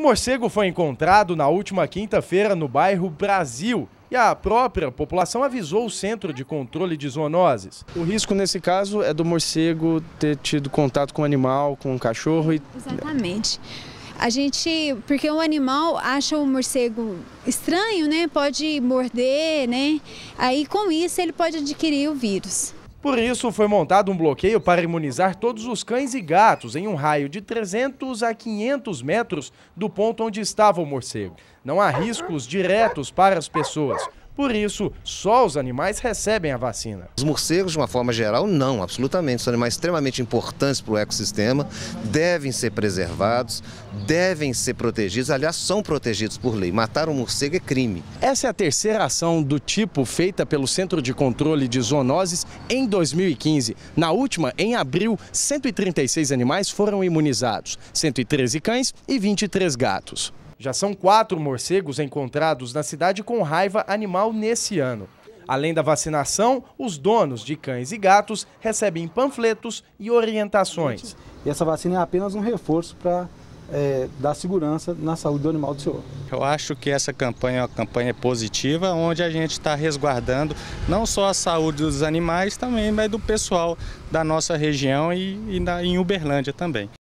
O morcego foi encontrado na última quinta-feira no bairro Brasil, e a própria população avisou o Centro de Controle de Zoonoses. O risco nesse caso é do morcego ter tido contato com o um animal, com o um cachorro. E... Exatamente. A gente, porque o animal acha o morcego estranho, né? Pode morder, né? Aí com isso ele pode adquirir o vírus. Por isso, foi montado um bloqueio para imunizar todos os cães e gatos em um raio de 300 a 500 metros do ponto onde estava o morcego. Não há riscos diretos para as pessoas. Por isso, só os animais recebem a vacina. Os morcegos, de uma forma geral, não, absolutamente. São animais extremamente importantes para o ecossistema, devem ser preservados, devem ser protegidos, aliás, são protegidos por lei. Matar um morcego é crime. Essa é a terceira ação do tipo feita pelo Centro de Controle de Zoonoses em 2015. Na última, em abril, 136 animais foram imunizados, 113 cães e 23 gatos. Já são quatro morcegos encontrados na cidade com raiva animal nesse ano. Além da vacinação, os donos de cães e gatos recebem panfletos e orientações. E essa vacina é apenas um reforço para é, dar segurança na saúde do animal do senhor. Eu acho que essa campanha é uma campanha positiva, onde a gente está resguardando não só a saúde dos animais, também, mas do pessoal da nossa região e, e na, em Uberlândia também.